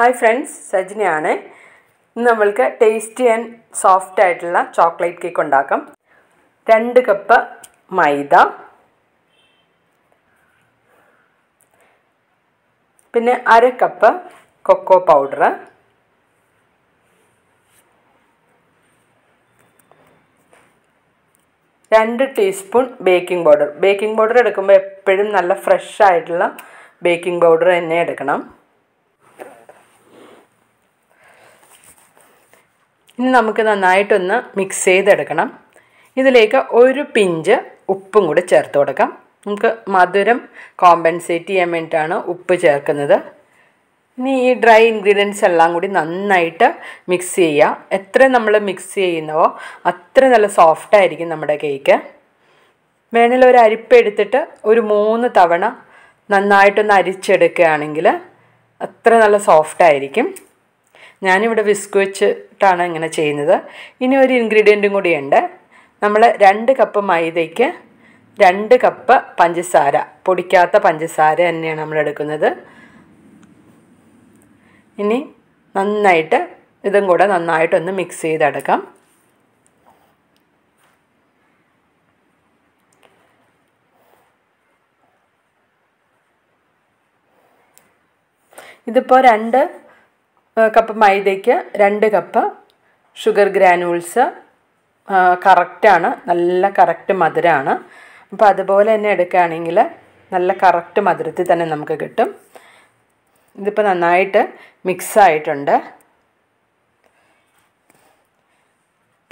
hi friends സജിനയാണ് ഇന്ന് നമ്മൾക്ക് ടേസ്റ്റി ആൻഡ് സോഫ്റ്റ് ആയിട്ടുള്ള ചോക്ലേറ്റ് കേക്ക് ഉണ്ടാക്കാം രണ്ട് കപ്പ് മൈദ പിന്നെ അര കപ്പ് കൊക്കോ പൗഡർ രണ്ട് teaspoon baking powder baking powder എടുക്കുമ്പോൾ എപ്പോഴും നല്ല ഫ്രഷ് ആയിട്ടുള്ള ബേക്കിംഗ് പൗഡർ തന്നെ എടുക്കണം ഇനി നമുക്ക് നന്നായിട്ടൊന്ന് മിക്സ് ചെയ്തെടുക്കണം ഇതിലേക്ക് ഒരു പിഞ്ച് ഉപ്പും കൂടി ചേർത്ത് കൊടുക്കാം നമുക്ക് മധുരം കോമ്പൻസേറ്റ് ചെയ്യാൻ വേണ്ടിയിട്ടാണ് ഉപ്പ് ചേർക്കുന്നത് ഇനി ഈ ഡ്രൈ ഇൻഗ്രീഡിയൻസ് എല്ലാം കൂടി നന്നായിട്ട് മിക്സ് ചെയ്യുക എത്ര നമ്മൾ മിക്സ് ചെയ്യുന്നവോ അത്ര നല്ല സോഫ്റ്റ് ആയിരിക്കും നമ്മുടെ കേക്ക് വേണമെങ്കിൽ ഒരു അരിപ്പ് എടുത്തിട്ട് ഒരു മൂന്ന് തവണ നന്നായിട്ടൊന്ന് അരിച്ചെടുക്കുകയാണെങ്കിൽ അത്ര നല്ല സോഫ്റ്റ് ആയിരിക്കും ഞാനിവിടെ വിസ്ക് വെച്ചിട്ടാണ് ഇങ്ങനെ ചെയ്യുന്നത് ഇനി ഒരു ഇൻഗ്രീഡിയൻറ്റും കൂടിയുണ്ട് നമ്മൾ രണ്ട് കപ്പ് മൈദയ്ക്ക് രണ്ട് കപ്പ് പഞ്ചസാര പൊടിക്കാത്ത പഞ്ചസാര തന്നെയാണ് നമ്മൾ എടുക്കുന്നത് ഇനി നന്നായിട്ട് ഇതും കൂടെ നന്നായിട്ടൊന്ന് മിക്സ് ചെയ്തെടുക്കാം ഇതിപ്പോൾ രണ്ട് കപ്പ് മൈദയ്ക്ക് രണ്ട് കപ്പ് ഷുഗർ ഗ്രാനൂൾസ് കറക്റ്റാണ് നല്ല കറക്റ്റ് മധുരമാണ് അപ്പോൾ അതുപോലെ തന്നെ എടുക്കുകയാണെങ്കിൽ നല്ല കറക്റ്റ് മധുരത്തിൽ തന്നെ നമുക്ക് കിട്ടും ഇതിപ്പോൾ നന്നായിട്ട് മിക്സായിട്ടുണ്ട്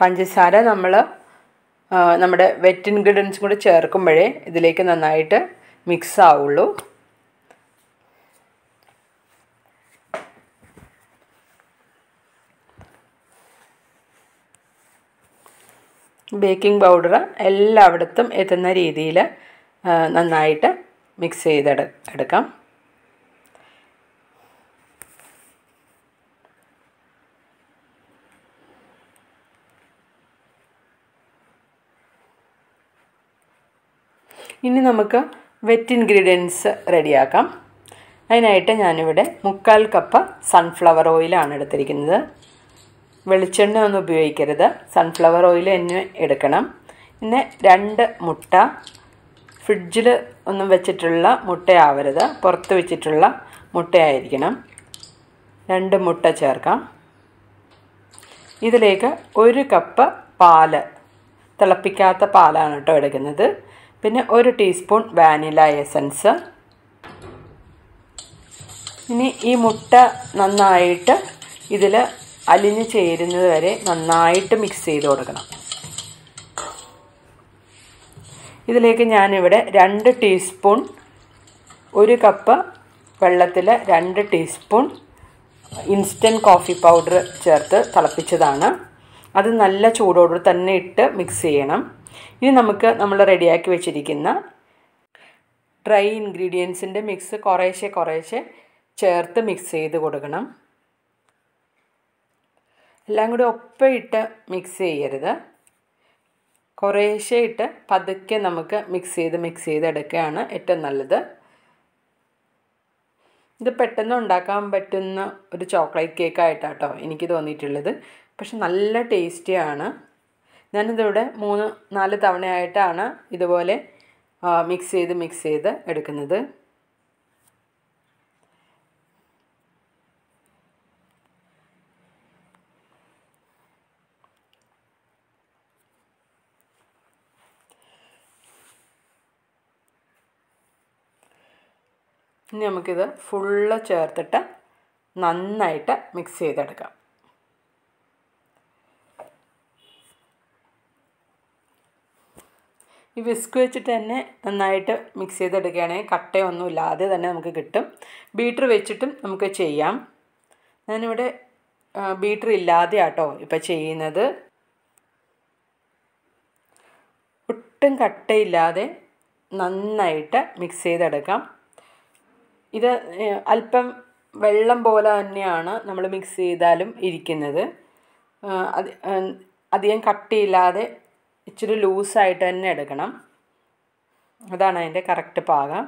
പഞ്ചസാര നമ്മൾ നമ്മുടെ വെറ്റ് ഇൻഗ്രീഡിയൻസും കൂടി ചേർക്കുമ്പോഴേ ഇതിലേക്ക് നന്നായിട്ട് മിക്സ് ആവുള്ളൂ ബേക്കിംഗ് പൗഡർ എല്ലായിടത്തും എത്തുന്ന രീതിയിൽ നന്നായിട്ട് മിക്സ് ചെയ്ത് എടുക്കാം ഇനി നമുക്ക് വെറ്റ് ഇൻഗ്രീഡിയൻസ് റെഡിയാക്കാം അതിനായിട്ട് ഞാനിവിടെ മുക്കാൽ കപ്പ് സൺഫ്ലവർ ഓയിലാണ് എടുത്തിരിക്കുന്നത് വെളിച്ചെണ്ണ ഒന്നും ഉപയോഗിക്കരുത് സൺഫ്ലവർ ഓയിൽ തന്നെ എടുക്കണം പിന്നെ രണ്ട് മുട്ട ഫ്രിഡ്ജിൽ ഒന്നും വെച്ചിട്ടുള്ള മുട്ടയാവരുത് പുറത്ത് വെച്ചിട്ടുള്ള മുട്ടയായിരിക്കണം രണ്ട് മുട്ട ചേർക്കാം ഇതിലേക്ക് ഒരു കപ്പ് പാല് തിളപ്പിക്കാത്ത പാലാണ് കേട്ടോ എടുക്കുന്നത് പിന്നെ ഒരു ടീസ്പൂൺ വാനില എസൻസ് ഇനി ഈ മുട്ട നന്നായിട്ട് ഇതിൽ അലിഞ്ഞു ചേരുന്നത് വരെ നന്നായിട്ട് മിക്സ് ചെയ്ത് കൊടുക്കണം ഇതിലേക്ക് ഞാനിവിടെ രണ്ട് ടീസ്പൂൺ ഒരു കപ്പ് വെള്ളത്തിൽ രണ്ട് ടീസ്പൂൺ ഇൻസ്റ്റൻറ്റ് കോഫി പൗഡർ ചേർത്ത് തിളപ്പിച്ചതാണ് അത് നല്ല ചൂടോട് തന്നെ ഇട്ട് മിക്സ് ചെയ്യണം ഇനി നമുക്ക് നമ്മൾ റെഡിയാക്കി വെച്ചിരിക്കുന്ന ഡ്രൈ ഇൻഗ്രീഡിയൻസിൻ്റെ മിക്സ് കുറേശ്ശെ കുറേശ്ശെ ചേർത്ത് മിക്സ് ചെയ്ത് കൊടുക്കണം എല്ലാം കൂടി ഒപ്പം ഇട്ട് മിക്സ് ചെയ്യരുത് കുറേശ്ശെ ഇട്ട് പതുക്കെ നമുക്ക് മിക്സ് ചെയ്ത് മിക്സ് ചെയ്തെടുക്കുകയാണ് ഏറ്റവും നല്ലത് ഇത് പെട്ടെന്ന് ഉണ്ടാക്കാൻ പറ്റുന്ന ഒരു ചോക്ലേറ്റ് കേക്ക് ആയിട്ടാട്ടോ എനിക്ക് തോന്നിയിട്ടുള്ളത് പക്ഷെ നല്ല ടേസ്റ്റിയാണ് ഞാനിതിവിടെ മൂന്ന് നാല് തവണയായിട്ടാണ് ഇതുപോലെ മിക്സ് ചെയ്ത് മിക്സ് ചെയ്ത് എടുക്കുന്നത് ഇനി നമുക്കിത് ഫുള്ള് ചേർത്തിട്ട് നന്നായിട്ട് മിക്സ് ചെയ്തെടുക്കാം ഈ വിസ്ക് വെച്ചിട്ട് തന്നെ നന്നായിട്ട് മിക്സ് ചെയ്തെടുക്കുകയാണെങ്കിൽ കട്ടയൊന്നും ഇല്ലാതെ തന്നെ നമുക്ക് കിട്ടും ബീറ്റർ വെച്ചിട്ടും നമുക്ക് ചെയ്യാം ഞാനിവിടെ ബീറ്റർ ഇല്ലാതെ ആട്ടോ ഇപ്പം ചെയ്യുന്നത് ഒട്ടും കട്ടയില്ലാതെ നന്നായിട്ട് മിക്സ് ചെയ്തെടുക്കാം ഇത് അല്പം വെള്ളം പോലെ തന്നെയാണ് നമ്മൾ മിക്സ് ചെയ്താലും ഇരിക്കുന്നത് അത് അധികം കട്ടിയില്ലാതെ ഇച്ചിരി ലൂസായിട്ട് തന്നെ എടുക്കണം അതാണ് അതിൻ്റെ കറക്റ്റ് പാകം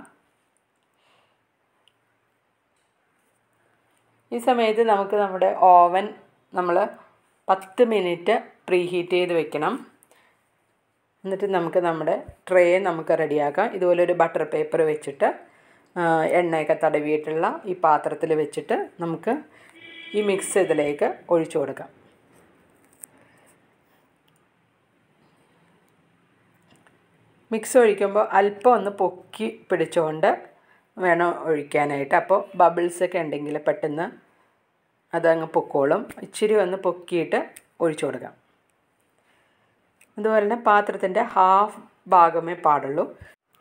ഈ സമയത്ത് നമുക്ക് നമ്മുടെ ഓവൻ നമ്മൾ പത്ത് മിനിറ്റ് പ്രീ ഹീറ്റ് ചെയ്ത് വെക്കണം എന്നിട്ട് നമുക്ക് നമ്മുടെ ട്രേ നമുക്ക് റെഡിയാക്കാം ഇതുപോലെ ഒരു ബട്ടർ പേപ്പർ വെച്ചിട്ട് എണ്ണയൊക്കെ തടവിയിട്ടുള്ള ഈ പാത്രത്തിൽ വെച്ചിട്ട് നമുക്ക് ഈ മിക്സ് ഇതിലേക്ക് ഒഴിച്ചു കൊടുക്കാം മിക്സ് ഒഴിക്കുമ്പോൾ അല്പം ഒന്ന് പൊക്കി പിടിച്ചുകൊണ്ട് വേണം ഒഴിക്കാനായിട്ട് അപ്പോൾ ബബിൾസ് ഒക്കെ ഉണ്ടെങ്കിൽ പെട്ടെന്ന് അതങ്ങ് പൊക്കോളും ഇച്ചിരി ഒന്ന് പൊക്കിയിട്ട് ഒഴിച്ചു കൊടുക്കാം അതുപോലെ തന്നെ പാത്രത്തിൻ്റെ ഹാഫ് ഭാഗമേ പാടുള്ളൂ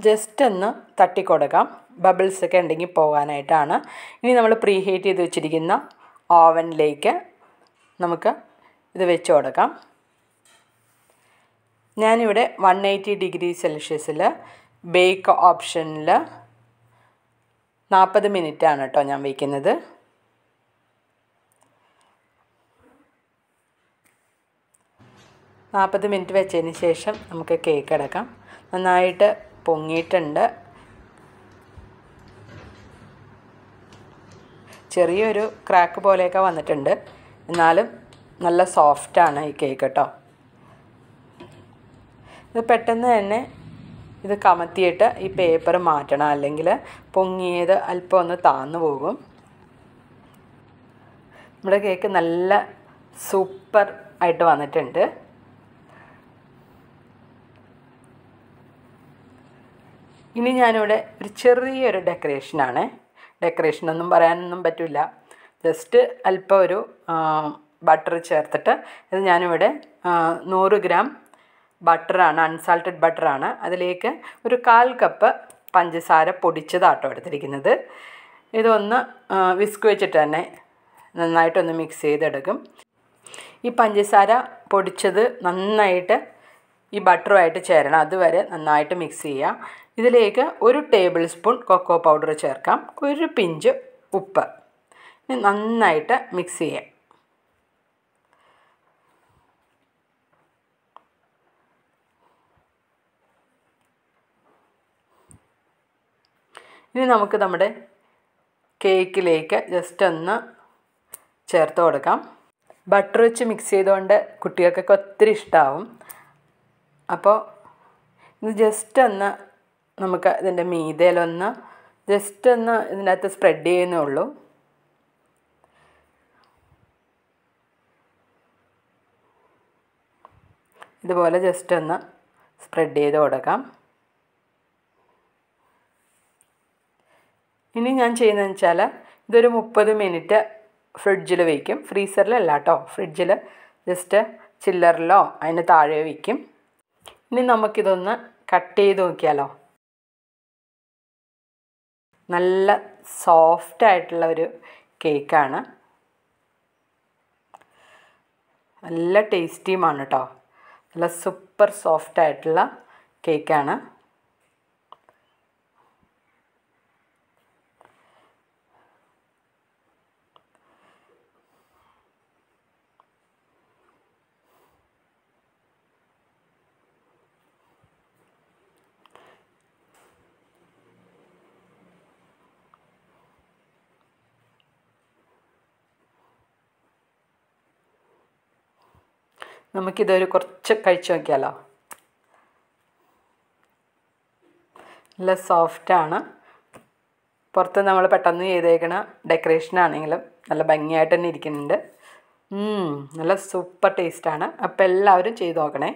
ജസ്റ്റ് ഒന്ന് തട്ടിക്കൊടുക്കാം ബബിൾസ് ഒക്കെ ഉണ്ടെങ്കിൽ പോകാനായിട്ടാണ് ഇനി നമ്മൾ പ്രീ ഹീറ്റ് ചെയ്ത് വെച്ചിരിക്കുന്ന ഓവനിലേക്ക് നമുക്ക് ഇത് വെച്ച് കൊടുക്കാം ഞാനിവിടെ വൺ എയ്റ്റി ഡിഗ്രി സെൽഷ്യസിൽ ബേക്ക് ഓപ്ഷനിൽ നാൽപ്പത് ആണ് കേട്ടോ ഞാൻ വയ്ക്കുന്നത് നാൽപ്പത് മിനിറ്റ് വെച്ചതിന് ശേഷം നമുക്ക് കേക്ക് എടുക്കാം നന്നായിട്ട് പൊങ്ങിയിട്ടുണ്ട് ചെറിയൊരു ക്രാക്ക് പോലെയൊക്കെ വന്നിട്ടുണ്ട് എന്നാലും നല്ല സോഫ്റ്റാണ് ഈ കേക്ക് കേട്ടോ ഇത് പെട്ടെന്ന് തന്നെ ഇത് കമത്തിയിട്ട് ഈ പേപ്പർ മാറ്റണം അല്ലെങ്കിൽ പൊങ്ങിയത് അല്പം ഒന്ന് താന്നു പോകും നമ്മുടെ കേക്ക് നല്ല സൂപ്പർ ആയിട്ട് വന്നിട്ടുണ്ട് ഇനി ഞാനിവിടെ ഒരു ചെറിയൊരു ഡെക്കറേഷനാണ് ഡെക്കറേഷൻ ഒന്നും പറയാനൊന്നും പറ്റില്ല ജസ്റ്റ് അല്പം ഒരു ബട്ടർ ചേർത്തിട്ട് ഇത് ഞാനിവിടെ നൂറ് ഗ്രാം ബട്ടറാണ് അൺസാൾട്ടഡ് ബട്ടറാണ് അതിലേക്ക് ഒരു കാൽ കപ്പ് പഞ്ചസാര പൊടിച്ചതാട്ടോ എടുത്തിരിക്കുന്നത് ഇതൊന്ന് വിസ്ക് വെച്ചിട്ട് തന്നെ നന്നായിട്ടൊന്ന് മിക്സ് ചെയ്തെടുക്കും ഈ പഞ്ചസാര പൊടിച്ചത് നന്നായിട്ട് ഈ ബട്ടറുമായിട്ട് ചേരണം അതുവരെ നന്നായിട്ട് മിക്സ് ചെയ്യുക ഇതിലേക്ക് ഒരു ടേബിൾ സ്പൂൺ കൊക്കോ പൗഡർ ചേർക്കാം ഒരു പിഞ്ച് ഉപ്പ് നന്നായിട്ട് മിക്സ് ചെയ്യാം ഇനി നമുക്ക് നമ്മുടെ കേക്കിലേക്ക് ജസ്റ്റ് ഒന്ന് ചേർത്ത് കൊടുക്കാം ബട്ടർ വെച്ച് മിക്സ് ചെയ്തുകൊണ്ട് കുട്ടികൾക്കൊക്കെ ഒത്തിരി ഇഷ്ടമാവും അപ്പോൾ ഇത് ജസ്റ്റ് ഒന്ന് നമുക്ക് ഇതിൻ്റെ മീതയിലൊന്ന് ജസ്റ്റ് ഒന്ന് ഇതിനകത്ത് സ്പ്രെഡ് ചെയ്യുന്നേ ഉള്ളൂ ഇതുപോലെ ജസ്റ്റ് ഒന്ന് സ്പ്രെഡ് ചെയ്ത് കൊടുക്കാം ഇനി ഞാൻ ചെയ്യുന്നതെന്ന് വെച്ചാൽ ഇതൊരു മുപ്പത് മിനിറ്റ് ഫ്രിഡ്ജിൽ വയ്ക്കും ഫ്രീസറിലല്ല കേട്ടോ ഫ്രിഡ്ജിൽ ജസ്റ്റ് ചില്ലറിലോ അതിൻ്റെ താഴെ വയ്ക്കും ഇനി നമുക്കിതൊന്ന് കട്ട് ചെയ്ത് നോക്കിയാലോ നല്ല സോഫ്റ്റ് ആയിട്ടുള്ള ഒരു കേക്കാണ് നല്ല ടേസ്റ്റിയുമാണ് കേട്ടോ നല്ല സൂപ്പർ സോഫ്റ്റ് ആയിട്ടുള്ള കേക്കാണ് നമുക്കിതൊരു കുറച്ച് കഴിച്ചു നോക്കിയാലോ നല്ല സോഫ്റ്റാണ് പുറത്ത് നമ്മൾ പെട്ടെന്ന് ചെയ്തേക്കണ ഡെക്കറേഷനാണെങ്കിലും നല്ല ഭംഗിയായിട്ട് തന്നെ ഇരിക്കുന്നുണ്ട് നല്ല സൂപ്പർ ടേസ്റ്റാണ് അപ്പോൾ എല്ലാവരും ചെയ്ത് നോക്കണേ